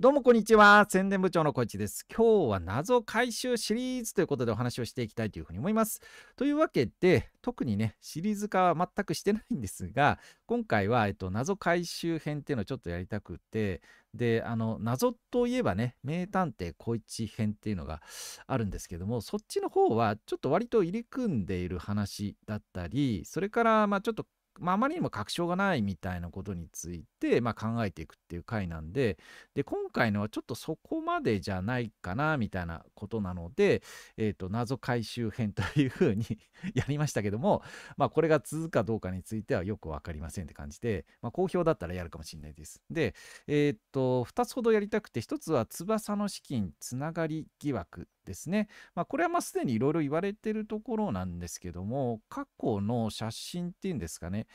どうもこんにちは。宣伝部長のこいです。今日は謎回収シリーズということでお話をしていきたいというふうに思います。というわけで、特にね、シリーズ化は全くしてないんですが、今回は、えっと、謎回収編っていうのをちょっとやりたくて、で、あの、謎といえばね、名探偵小一編っていうのがあるんですけども、そっちの方はちょっと割と入り組んでいる話だったり、それから、まあちょっとまあ、まりにも確証がないみたいなことについて、まあ、考えていくっていう回なんでで今回のはちょっとそこまでじゃないかなみたいなことなので、えーと、謎回収編というふうに やりましたけども、まあ、これが続くかどうかについてはよく分かりませんって感じで、まあ、好評だったらやるかもしれないです。で、えーと、と2つほどやりたくて1つは翼の資金つながり疑惑ですね。まあ、これはまあすでにいろいろ言われてるところなんですけども、過去の写真っていうんですかね、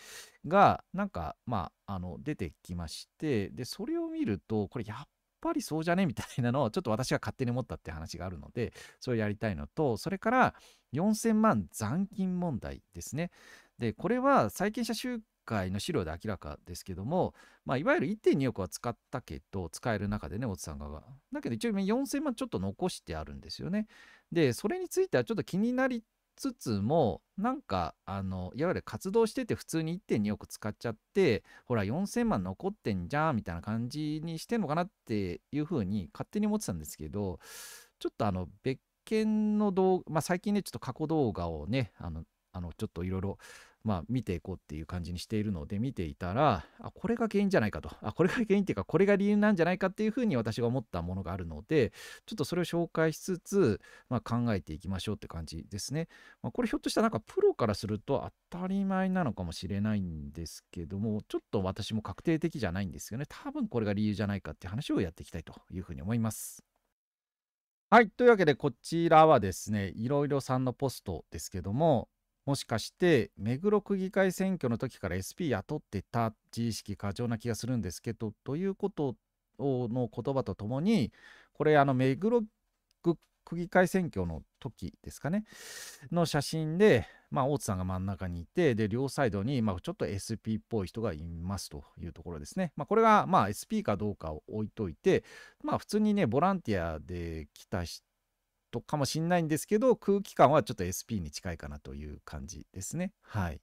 が、なんか、まあ、あの、出てきまして、で、それを見ると、これやっぱりそうじゃねみたいなのを、ちょっと私が勝手に思ったって話があるので、それをやりたいのと、それから、4000万残金問題ですね。で、これは債権者集回の資料で明らかですけども、まあ、いわゆる1.2億は使ったけど、使える中でね、大津さんが。だけど一応4000万ちょっと残してあるんですよね。で、それについてはちょっと気になりつつも、なんか、あの、いわゆる活動してて普通に1.2億使っちゃって、ほら4000万残ってんじゃん、みたいな感じにしてんのかなっていうふうに勝手に思ってたんですけど、ちょっとあの、別件の動画、まあ、最近ね、ちょっと過去動画をね、あの、あのちょっといろいろまあ、見ていこうっていう感じにしているので見ていたらあこれが原因じゃないかとあこれが原因っていうかこれが理由なんじゃないかっていうふうに私が思ったものがあるのでちょっとそれを紹介しつつ、まあ、考えていきましょうって感じですね、まあ、これひょっとしたらなんかプロからすると当たり前なのかもしれないんですけどもちょっと私も確定的じゃないんですよね多分これが理由じゃないかって話をやっていきたいというふうに思いますはい。というわけで、こちらはですね、いろいろさんのポストですけども、もしかして目黒区議会選挙の時から SP 雇ってた自意識過剰な気がするんですけどということの言葉とともにこれあの目黒区議会選挙の時ですかねの写真で、まあ、大津さんが真ん中にいてで両サイドに、まあ、ちょっと SP っぽい人がいますというところですね、まあ、これが、まあ、SP かどうかを置いといて、まあ、普通にねボランティアで来た人とかもしんないんですけど、空気感はちょっと SP に近いかなという感じですね。はい。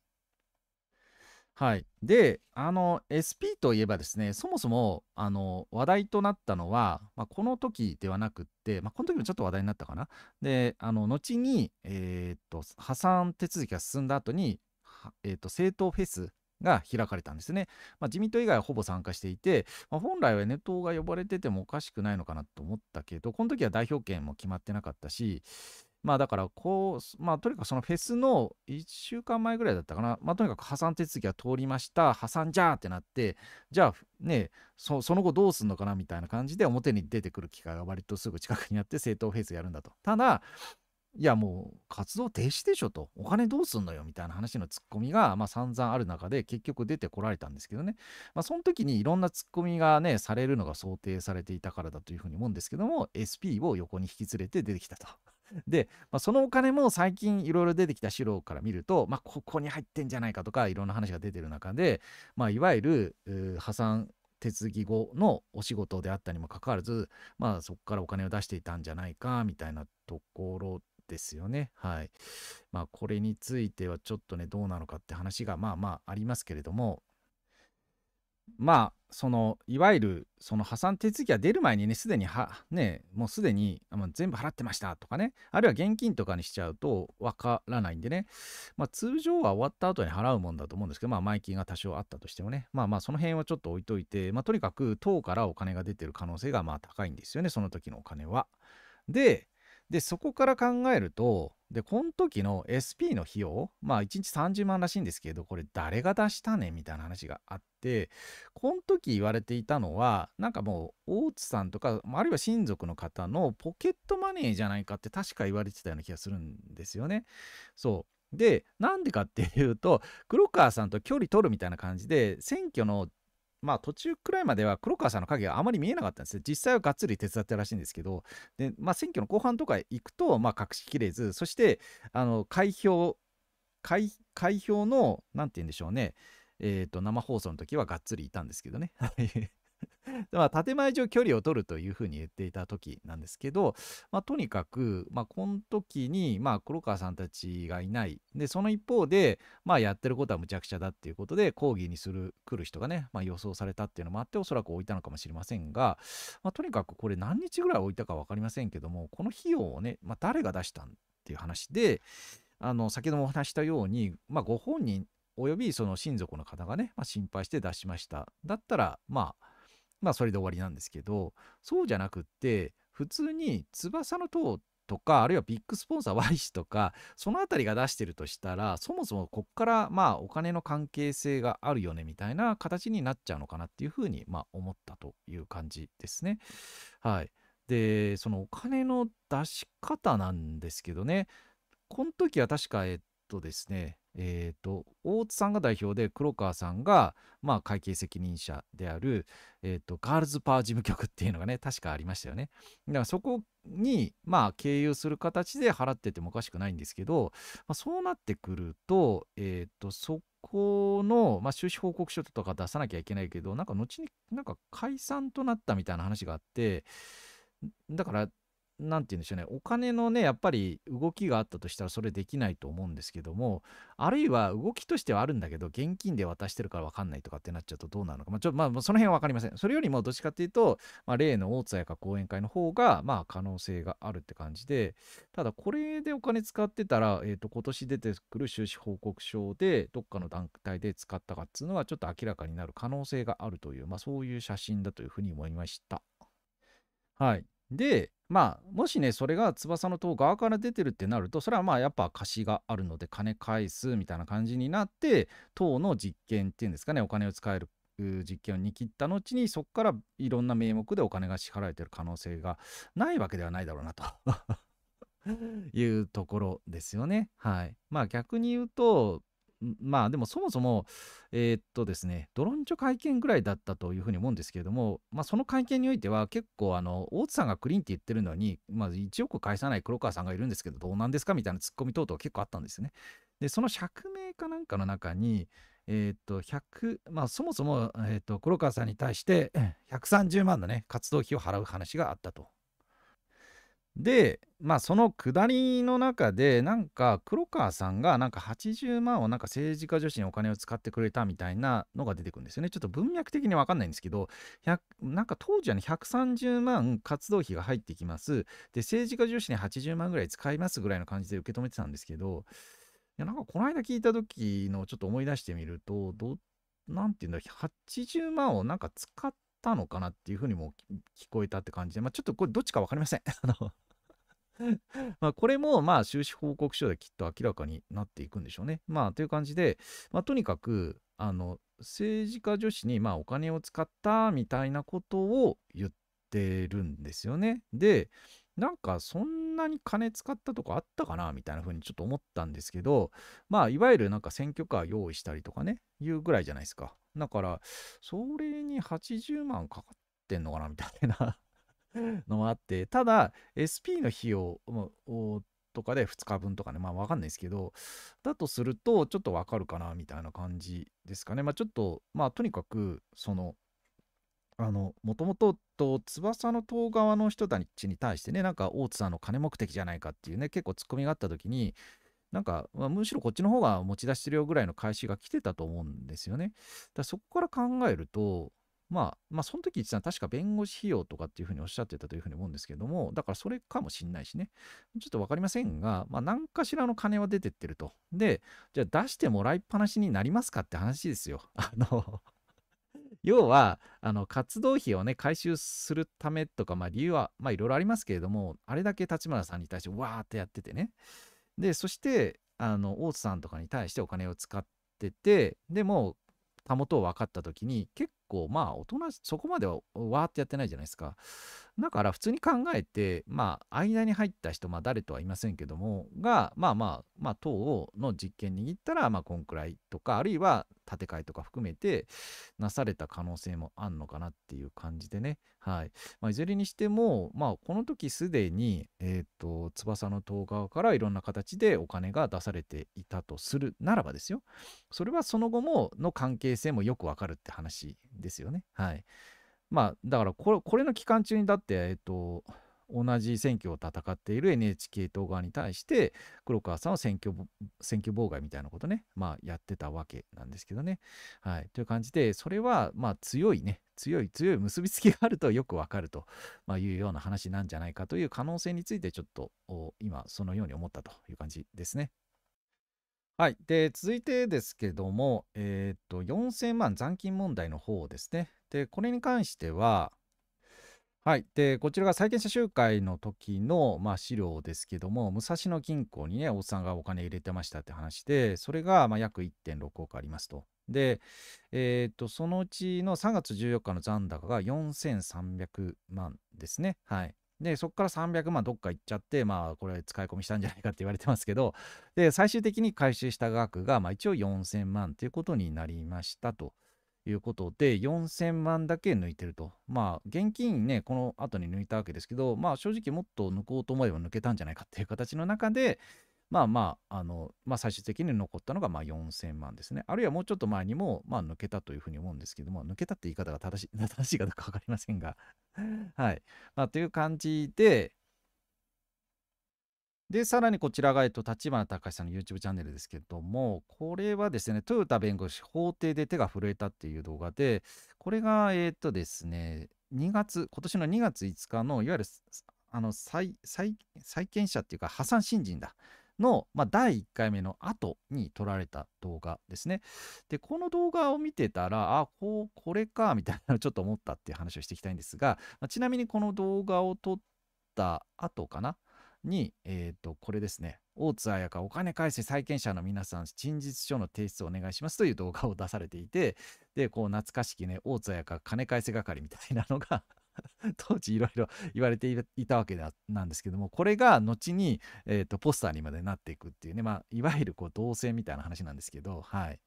はい。で、あの、SP といえばですね、そもそも、あの、話題となったのは、まあ、この時ではなくって、まあ、この時もちょっと話題になったかな。で、あの、後に、えー、っと、破産手続きが進んだ後に、えー、っと、政党フェスが開かれたんですね。まあ、自民党以外はほぼ参加していて、まあ、本来は N 党が呼ばれててもおかしくないのかなと思ったけど、この時は代表権も決まってなかったし、まあだからこう、まあとにかくそのフェスの1週間前ぐらいだったかな、まあとにかく破産手続きが通りました、破産じゃーってなって、じゃあねそ、その後どうすんのかなみたいな感じで表に出てくる機会が割とすぐ近くにあって政党フェスやるんだと。ただ、いやもう活動停止でしょと、お金どうすんのよみたいな話のツッコミが、まあ、散々ある中で結局出てこられたんですけどね、まあ、その時にいろんなツッコミがね、されるのが想定されていたからだというふうに思うんですけども、SP を横に引き連れて出てきたと。で、まあ、そのお金も最近いろいろ出てきた資料から見ると、まあ、ここに入ってんじゃないかとかいろんな話が出てる中で、まあ、いわゆる破産手続き後のお仕事であったにもかかわらず、まあ、そこからお金を出していたんじゃないかみたいなところですよね。はい。まあ、これについてはちょっとね、どうなのかって話が、まあまあありますけれども、まあ、その、いわゆる、その破産手続きが出る前にね、すでには、ね、もうすでに、まあ、全部払ってましたとかね、あるいは現金とかにしちゃうとわからないんでね、まあ、通常は終わった後に払うもんだと思うんですけど、まあ、前金が多少あったとしてもね、まあまあ、その辺はちょっと置いといて、まあ、とにかく、党からお金が出てる可能性が、まあ、高いんですよね、その時のお金は。で、でそこから考えるとでこの時の SP の費用まあ1日30万らしいんですけどこれ誰が出したねみたいな話があってこの時言われていたのはなんかもう大津さんとかあるいは親族の方のポケットマネーじゃないかって確か言われてたような気がするんですよね。そうでなんでかっていうと黒川さんと距離取るみたいな感じで選挙のまあ途中くらいまでは黒川さんの影があまり見えなかったんですよ。実際はがっつり手伝ってたらしいんですけど、で、まあ選挙の後半とか行くと、まあ隠しきれず、そして、あの、開票、開開票の、なんて言うんでしょうね、えっ、ー、と、生放送の時はがっつりいたんですけどね。まあ、建前上距離を取るというふうに言っていた時なんですけど、まあ、とにかく、まあ、この時に、まあ、黒川さんたちがいない。で、その一方で、まあ、やってることはむちゃくちゃだっていうことで、抗議にする、来る人がね、まあ、予想されたっていうのもあって、おそらく置いたのかもしれませんが、まあ、とにかくこれ何日ぐらい置いたか分かりませんけども、この費用をね、まあ、誰が出したんっていう話で、あの、先ほどもお話したように、まあ、ご本人、およびその親族の方がね、まあ、心配して出しました。だったら、まあ、まあそれで終わりなんですけど、そうじゃなくって、普通に翼の塔とか、あるいはビッグスポンサー Y 氏とか、そのあたりが出してるとしたら、そもそもこっからまあお金の関係性があるよねみたいな形になっちゃうのかなっていうふうにまあ思ったという感じですね。はい。で、そのお金の出し方なんですけどね、この時は確か、えっとですね、えっ、ー、と、大津さんが代表で、黒川さんが、まあ、会計責任者である、えっ、ー、と、ガールズパワー事務局っていうのがね、確かありましたよね。だから、そこに、まあ、経由する形で払っててもおかしくないんですけど、まあ、そうなってくると、えっ、ー、と、そこの、まあ、収支報告書とか出さなきゃいけないけど、なんか、後になんか解散となったみたいな話があって、だから、何て言うんでしょうねお金のねやっぱり動きがあったとしたらそれできないと思うんですけどもあるいは動きとしてはあるんだけど現金で渡してるから分かんないとかってなっちゃうとどうなるのか、まあ、ちょまあその辺は分かりませんそれよりもどっちかっていうと、まあ、例の大津彩か講演会の方がまあ可能性があるって感じでただこれでお金使ってたら、えー、と今年出てくる収支報告書でどっかの団体で使ったかっつうのはちょっと明らかになる可能性があるという、まあ、そういう写真だというふうに思いました。はい。でまあもしねそれが翼の塔側から出てるってなるとそれはまあやっぱ貸しがあるので金返すみたいな感じになって塔の実験っていうんですかねお金を使える実験を握切った後にそこからいろんな名目でお金が支払われてる可能性がないわけではないだろうなと いうところですよね。はい、まあ逆に言うとまあでもそもそも、えー、っとですね、ドロンチョ会見ぐらいだったというふうに思うんですけれども、まあその会見においては結構あの、大津さんがクリーンって言ってるのに、まあ1億返さない黒川さんがいるんですけど、どうなんですかみたいなツッコミ等々結構あったんですね。で、その釈明かなんかの中に、えー、っと、100、まあそもそも、えー、っと、黒川さんに対して130万のね、活動費を払う話があったとでまあその下りの中でなんか黒川さんがなんか80万をなんか政治家女子にお金を使ってくれたみたいなのが出てくるんですよねちょっと文脈的に分かんないんですけどなんか当時はね130万活動費が入ってきますで政治家女子に80万ぐらい使いますぐらいの感じで受け止めてたんですけどいやなんかこの間聞いた時のちょっと思い出してみるとどなんていうんだ80万をなんか使ってたのかなっていうふうにも聞こえたって感じで、まあ、ちょっとこれどっちか分かりません。あの まこれもまあ収支報告書できっと明らかになっていくんでしょうね。まあという感じで、まあ、とにかくあの政治家女子にまお金を使ったみたいなことを言ってるんですよね。でなんかそんなに金使ったとこあったかなみたいな風にちょっと思ったんですけど、まあ、いわゆるなんか選挙カー用意したりとかね、いうぐらいじゃないですか。だから、それに80万かかってんのかなみたいな のもあって、ただ、SP の費用とかで2日分とかね、まあわかんないですけど、だとするとちょっとわかるかなみたいな感じですかね。まあちょっと、まあとにかく、その、あの、もともと、と、翼の党側の人たちに対してね、なんか、大津さんの金目的じゃないかっていうね、結構ツッコミがあった時に、なんか、まあ、むしろこっちの方が持ち出してるよぐらいの返しが来てたと思うんですよね。だそこから考えると、まあ、まあ、その時実さん確か弁護士費用とかっていうふうにおっしゃってたというふうに思うんですけども、だからそれかもしんないしね、ちょっと分かりませんが、まあ、何かしらの金は出てってると。で、じゃあ出してもらいっぱなしになりますかって話ですよ。あの要は、あの、活動費をね、回収するためとか、まあ理由は、まいろいろありますけれども、あれだけ立花さんに対してわーってやっててね。で、そして、あの、大津さんとかに対してお金を使ってて、でも、たもとを分かった時に、結構、まあ、大人、そこまではわーってやってないじゃないですか。だから普通に考えて、まあ、間に入った人、まあ、誰とは言いませんけども、が、まあまあ、まあ、党の実験握ったら、まあ、こんくらいとか、あるいは建て替えとか含めて、なされた可能性もあんのかなっていう感じでね、はい。まあ、いずれにしても、まあ、この時すでに、えっ、ー、と、翼の党側からいろんな形でお金が出されていたとするならばですよ、それはその後もの関係性もよくわかるって話ですよね。はい。まあ、だからこれ、これの期間中にだって、えっと、同じ選挙を戦っている NHK 党側に対して黒川さんは選挙選挙妨害みたいなことね、まあ、やってたわけなんですけどね。はい、という感じでそれはまあ強いね強い強い結びつきがあるとよくわかるというような話なんじゃないかという可能性についてちょっと今そのように思ったという感じですね。はい、で続いてですけども、えー、っと4000万残金問題の方ですね。で、これに関しては、はい、でこちらが債権者集会の時のまあ、資料ですけども、武蔵野銀行にね、おっさんがお金入れてましたって話で、それがま約1.6億ありますと。で、えー、っとそのうちの3月14日の残高が4300万ですね。はい、で、そこから300万どっか行っちゃって、まあ、これ使い込みしたんじゃないかって言われてますけど、で、最終的に回収した額が、まあ、一応4000万ということになりましたと。いうことで、4000万だけ抜いてると。まあ、現金ね、この後に抜いたわけですけど、まあ、正直もっと抜こうと思えば抜けたんじゃないかっていう形の中で、まあまあ、あの、まあ、最終的に残ったのがまあ4000万ですね。あるいはもうちょっと前にも、まあ、抜けたというふうに思うんですけども、抜けたって言い方が正しい、正しいかどうか分かりませんがはい。まあ、という感じで、で、さらにこちらが、えっと、立花隆さんの YouTube チャンネルですけども、これはですね、豊田弁護士、法廷で手が震えたっていう動画で、これが、えっとですね、2月、今年の2月5日の、いわゆる、あの、債、債、債権者っていうか、破産新人だ。の、まあ、第1回目の後に撮られた動画ですね。で、この動画を見てたら、あ、こう、これか、みたいなのちょっと思ったっていう話をしていきたいんですが、まあ、ちなみにこの動画を撮った後かな、に、えっ、ー、と、これですね。大津彩香お金返せ債権者の皆さん、陳述書の提出をお願いしますという動画を出されていて、で、こう、懐かしきね、大津彩香金返せ係みたいなのが 当時いろいろ言われていたわけなんですけどもこれが後に、えーと、ポスターにまでなっていくっていうね、まあ、いわゆるこう同性みたいな話なんですけどはい。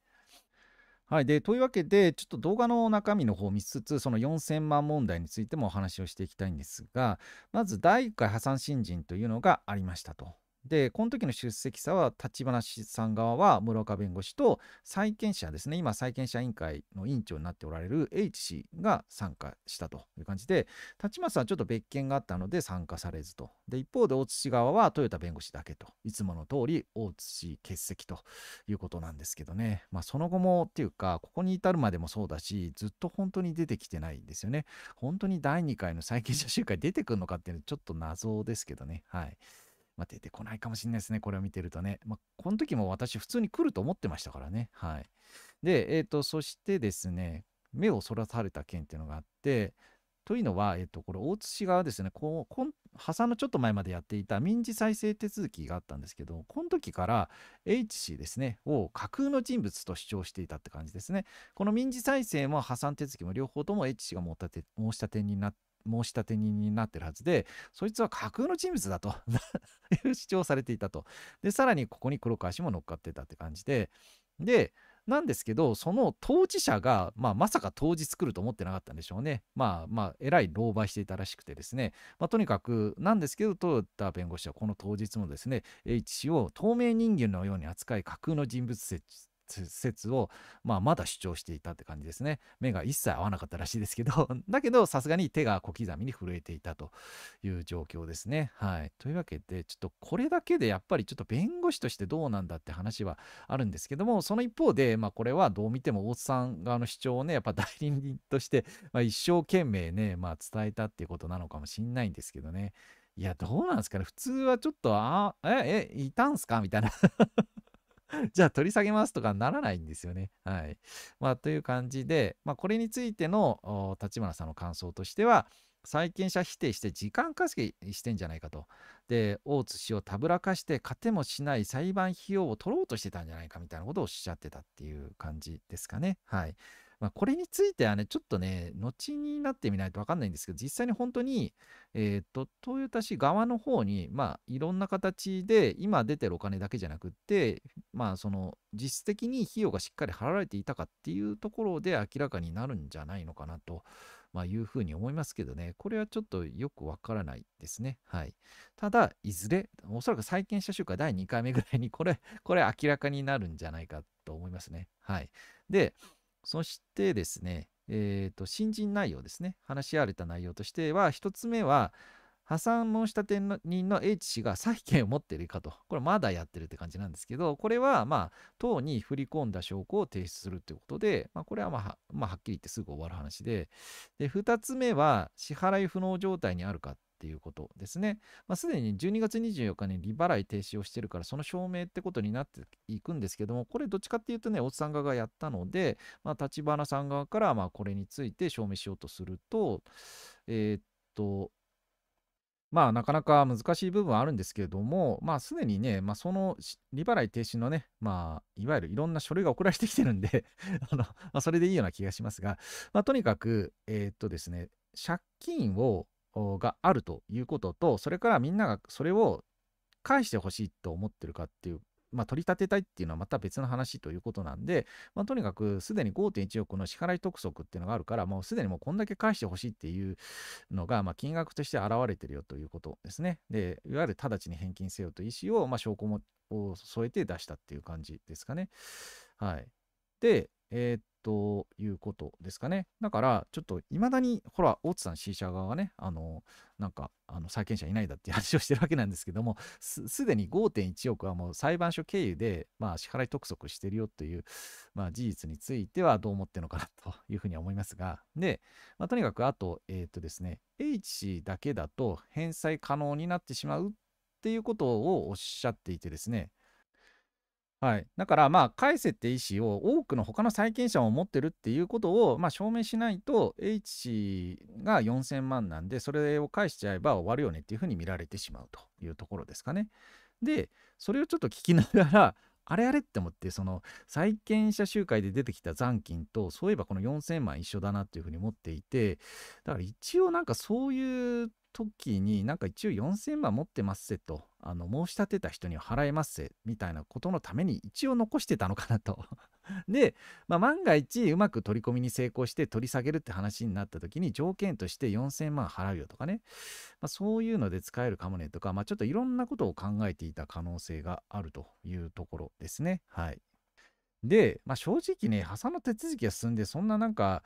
はい、でというわけでちょっと動画の中身の方を見つつその4000万問題についてもお話をしていきたいんですがまず第1回破産新人というのがありましたと。で、この時の出席者は、立花さん側は室岡弁護士と、債権者ですね、今、債権者委員会の委員長になっておられる H 氏が参加したという感じで、立花さんはちょっと別件があったので参加されずと。で、一方で、大津氏側は豊田弁護士だけと、いつもの通り、大津氏欠席ということなんですけどね、まあ、その後もっていうか、ここに至るまでもそうだし、ずっと本当に出てきてないんですよね。本当に第2回の債権者集会出てくるのかっていうのはちょっと謎ですけどね。はい。まあ、出てこないかもしれないですね。これを見てるとね。まあ、この時も私普通に来ると思ってましたからね。はい。で、えっ、ー、と、そしてですね、目をそらされた件っていうのがあって、というのは、えっ、ー、と、これ、大津市側ですね、こう、こん破産のちょっと前までやっていた民事再生手続きがあったんですけど、この時から H 氏ですね、を架空の人物と主張していたって感じですね。この民事再生も破産手続きも両方とも H 氏が申し立てになっ申し立て人になってるはずで、そいつは架空の人物だと いう主張されていたと。で、さらにここに黒川氏も乗っかってたって感じで、で、なんですけど、その当事者が、まあ、まさか当時作ると思ってなかったんでしょうね。まあ、まあ、えらい狼狽していたらしくてですね、まあ、とにかくなんですけど、トヨタ弁護士はこの当日もですね、H 氏を透明人間のように扱い、架空の人物説 説を、まあ、まだ主張していたって感じですね。目が一切合わなかったらしいですけど、だけどさすがに手が小刻みに震えていたという状況ですね。はい。というわけで、ちょっとこれだけでやっぱりちょっと弁護士としてどうなんだって話はあるんですけども、その一方で、まあ、これはどう見ても大津さん側の主張をね、やっぱ代理人として、まあ、一生懸命ね、まあ、伝えたっていうことなのかもしんないんですけどね。いや、どうなんですかね。普通はちょっと、あえ、え、いたんすかみたいな じゃあ取り下げますとかならないんですよね。はい。まあ、という感じで、まあ、これについての立花さんの感想としては、債権者否定して時間稼ぎしてんじゃないかと。で、大津氏をたぶらかして勝てもしない裁判費用を取ろうとしてたんじゃないかみたいなことをおっしゃってたっていう感じですかね。はい。まあ、これについてはね、ちょっとね、後になってみないと分かんないんですけど、実際に本当に、えっ、と、ト豊田市側の方に、まあ、いろんな形で、今出てるお金だけじゃなくって、まあ、その、実質的に費用がしっかり払われていたかっていうところで明らかになるんじゃないのかなと、まあ、いうふうに思いますけどね、これはちょっとよくわからないですね。はい。ただ、いずれ、おそらく債権者集会第2回目ぐらいに、これ、これ明らかになるんじゃないかと思いますね。はい。で、そしてですね、えーと、新人内容ですね話し合われた内容としては1つ目は破産申し立人の H 氏が債権を持っているかとこれまだやってるって感じなんですけどこれはまあ党に振り込んだ証拠を提出するということで、まあ、これはまあ、まあ、はっきり言ってすぐ終わる話でで2つ目は支払い不能状態にあるかていうことですね。まあ、すでに12月24日に利払い停止をしてるから、その証明ってことになっていくんですけども、これどっちかっていうとね、大津さん側がやったので、まあ、立花さん側からまあこれについて証明しようとすると、えー、っと、まあ、なかなか難しい部分はあるんですけれども、まあ、すでにね、まあ、その利払い停止のね、まあ、いわゆるいろんな書類が送られてきてるんで あの、まあ、それでいいような気がしますが、まあ、とにかく、えー、っとですね、借金をがあるということとそれからみんながそれを返してほしいと思ってるかっていう、まあ、取り立てたいっていうのはまた別の話ということなんで、まあ、とにかくすでに5.1億の支払い督促っていうのがあるからもうすでにもうこんだけ返してほしいっていうのが、まあ、金額として現れてるよということですねでいわゆる直ちに返金せよという意思を、まあ、証拠もを添えて出したっていう感じですかねはいでえー、っということですかね。だから、ちょっと、いまだに、ほら、大津さん、支持者側がね、あの、なんか、あの債権者いないだって話をしてるわけなんですけども、すでに5.1億はもう裁判所経由で、まあ、支払い督促してるよという、まあ、事実についてはどう思ってるのかなというふうには思いますが、で、まあ、とにかく、あと、えっ、ー、とですね、H 氏だけだと返済可能になってしまうっていうことをおっしゃっていてですね、はい、だからまあ返せって意思を多くの他の債権者を持ってるっていうことをまあ証明しないと H 氏が4000万なんでそれを返しちゃえば終わるよねっていうふうに見られてしまうというところですかね。でそれをちょっと聞きながらあれあれって思ってその債権者集会で出てきた残金とそういえばこの4000万一緒だなっていうふうに思っていてだから一応なんかそういう時になんか一応4000万持ってますせとあの申し立てた人には払えますせみたいなことのために一応残してたのかなと で、まあ、万が一うまく取り込みに成功して取り下げるって話になった時に条件として4000万払うよとかね、まあ、そういうので使えるかもねとか、まあ、ちょっといろんなことを考えていた可能性があるというところですね。はい、で、まあ、正直ね破産の手続きが進んでそんななんか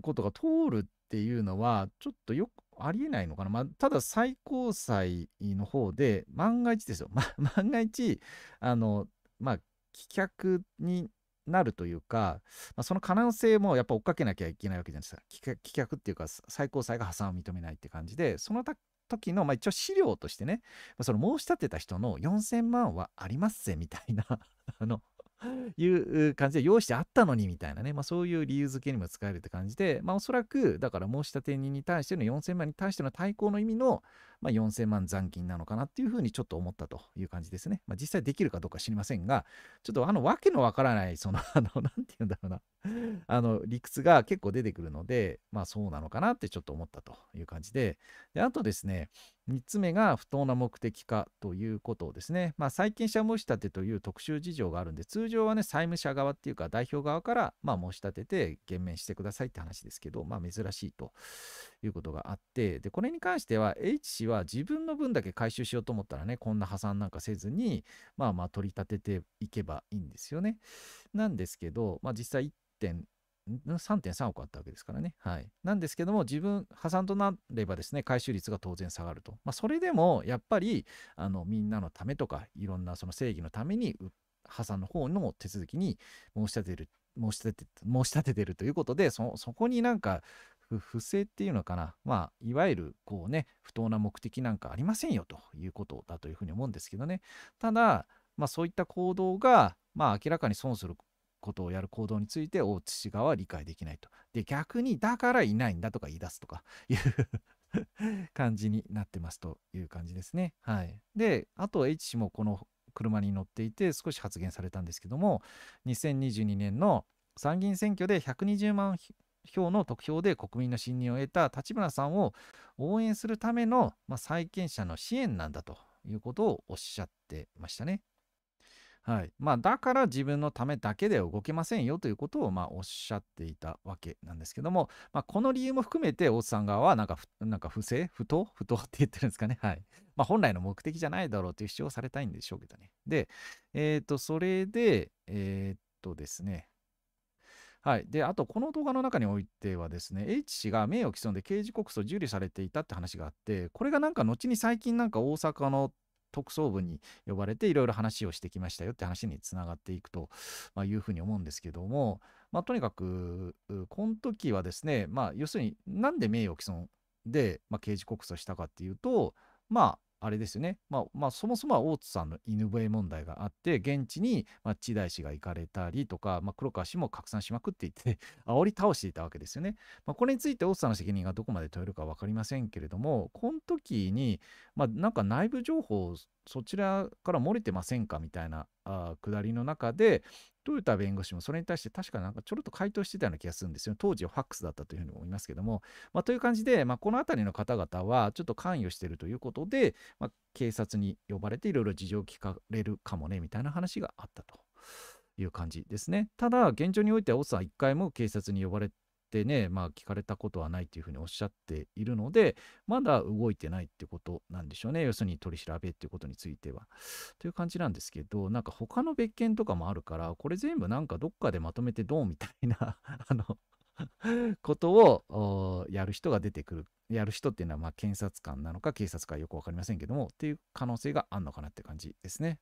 ことが通るっていうのはちょっとよくありえないのかな、まあ、ただ最高裁の方で万が一ですよ、ま、万が一あの、まあ、棄却になるというか、まあ、その可能性もやっぱ追っかけなきゃいけないわけじゃないですか棄却っていうか最高裁が破産を認めないって感じでその時の、まあ、一応資料としてねその申し立てた人の4,000万はありますぜみたいな あのいう感じで用意してあったのにみたいなね、まあ、そういう理由付けにも使えるって感じで、まあ、おそらくだから申し立て人に対しての4000万に対しての対抗の意味の、まあ、4000万残金なのかなっていうふうにちょっと思ったという感じですね。まあ、実際できるかどうか知りませんが、ちょっとあのわけのわからない、その、あの、なんて言うんだろうな、あの理屈が結構出てくるので、まあそうなのかなってちょっと思ったという感じで、であとですね、3つ目が不当な目的化ということですね。まあ、債権者申し立てという特殊事情があるんで、通常はね、債務者側っていうか、代表側から、まあ、申し立てて減免してくださいって話ですけど、まあ、珍しいということがあって、で、これに関しては、H 氏は自分の分だけ回収しようと思ったらね、こんな破産なんかせずに、まあまあ取り立てていけばいいんですよね。なんですけど、まあ、実際1点、3.3億あったわけですからね。はい。なんですけども、自分、破産となればですね、回収率が当然下がると。まあ、それでも、やっぱり、あの、みんなのためとか、いろんなその正義のために、破産の方の手続きに申し立てる、申し立て、申し立ててるということで、そ、そこになんか、不正っていうのかな。まあ、いわゆる、こうね、不当な目的なんかありませんよということだというふうに思うんですけどね。ただ、まあ、そういった行動が、まあ、明らかに損することをやる行動について大津氏側は理解できないと。で逆にだからいないんだとか言い出すとか いう感じになってますという感じですね。はい、であと H 氏もこの車に乗っていて少し発言されたんですけども2022年の参議院選挙で120万票の得票で国民の信任を得た立花さんを応援するための、まあ、債権者の支援なんだということをおっしゃってましたね。はい。まあ、だから自分のためだけでは動けませんよということを、まあ、おっしゃっていたわけなんですけども、まあ、この理由も含めて、大津さん側は、なんか、なんか不正不当不当って言ってるんですかね。はい。まあ、本来の目的じゃないだろうという主張をされたいんでしょうけどね。で、えっ、ー、と、それで、えっ、とですね、はい、であとこの動画の中においてはですね H 氏が名誉毀損で刑事告訴受理されていたって話があってこれがなんか後に最近なんか大阪の特捜部に呼ばれていろいろ話をしてきましたよって話につながっていくというふうに思うんですけども、まあ、とにかくこの時はですね、まあ、要するになんで名誉毀損で、まあ、刑事告訴したかっていうとまあれですよね、まあ、まあ、そもそもは大津さんの犬笛問題があって現地に、まあ、千代氏が行かれたりとか、まあ、黒川氏も拡散しまくっていって 煽り倒していたわけですよね、まあ、これについて大津さんの責任がどこまで問えるか分かりませんけれどもこの時に、まあ、なんか内部情報そちらから漏れてませんかみたいなあ下りの中でトヨタ弁護士もそれに対して確かなんかちょろっと回答してたような気がするんですよ。当時はファックスだったというふうに思いますけども。まあ、という感じで、まあ、この辺りの方々はちょっと関与しているということで、まあ、警察に呼ばれていろいろ事情を聞かれるかもねみたいな話があったという感じですね。ただ現状においては、オスは1回も警察に呼ばれてってね、まあ、聞かれたことはないというふうにおっしゃっているので、まだ動いてないってことなんでしょうね。要するに取り調べっていうことについては。という感じなんですけど、なんか他の別件とかもあるから、これ全部なんかどっかでまとめてどうみたいな あのことをやる人が出てくる。やる人っていうのは、まあ、検察官なのか警察かよくわかりませんけども、っていう可能性があるのかなって感じですね。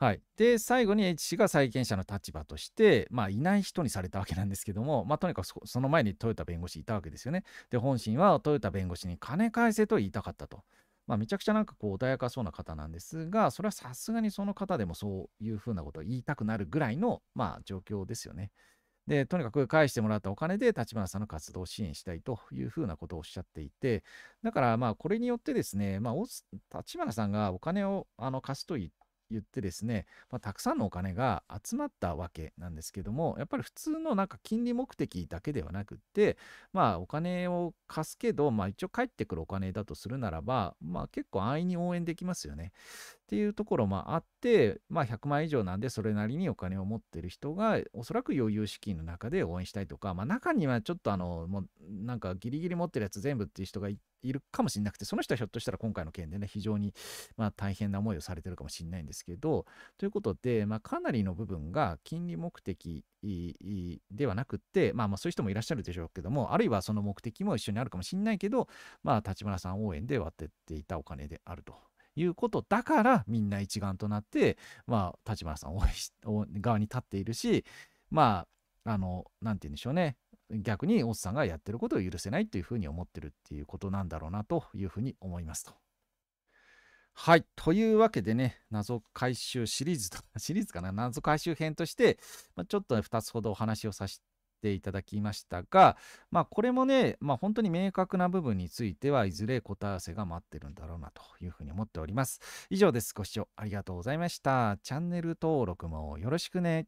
はい、で最後に H 氏が債権者の立場として、まあ、いない人にされたわけなんですけども、まあ、とにかくその前に豊田弁護士いたわけですよね。で本心は豊田弁護士に金返せと言いたかったと。まあ、めちゃくちゃなんかこう穏やかそうな方なんですがそれはさすがにその方でもそういうふうなことを言いたくなるぐらいの、まあ、状況ですよね。でとにかく返してもらったお金で立花さんの活動を支援したいというふうなことをおっしゃっていてだからまあこれによってですね、まあ、立花さんがお金をあの貸すと言っ言ってですね、まあ、たくさんのお金が集まったわけなんですけどもやっぱり普通のなんか金利目的だけではなくってまあお金を貸すけど、まあ、一応返ってくるお金だとするならば、まあ、結構安易に応援できますよね。っていうところもあって、まあ、100万以上なんでそれなりにお金を持ってる人がおそらく余裕資金の中で応援したいとか、まあ、中にはちょっとあのもうなんかギリギリ持ってるやつ全部っていう人がいるかもしれなくてその人はひょっとしたら今回の件でね非常にま大変な思いをされてるかもしれないんですけどということで、まあ、かなりの部分が金利目的ではなくって、まあ、まあそういう人もいらっしゃるでしょうけどもあるいはその目的も一緒にあるかもしれないけど、まあ、立花さん応援で割ってっていたお金であると。いうことだからみんな一丸となって、まあ、立花さん側に立っているしまああの何て言うんでしょうね逆におっさんがやってることを許せないというふうに思ってるっていうことなんだろうなというふうに思いますと。はい。というわけでね、謎回収シリーズと、シリーズかな、謎回収編として、まあ、ちょっと2つほどお話をさせていただきましたが、まあ、これもね、まあ、本当に明確な部分についてはいずれ答え合わせが待ってるんだろうなというふうに思っております。以上です。ご視聴ありがとうございました。チャンネル登録もよろしくね。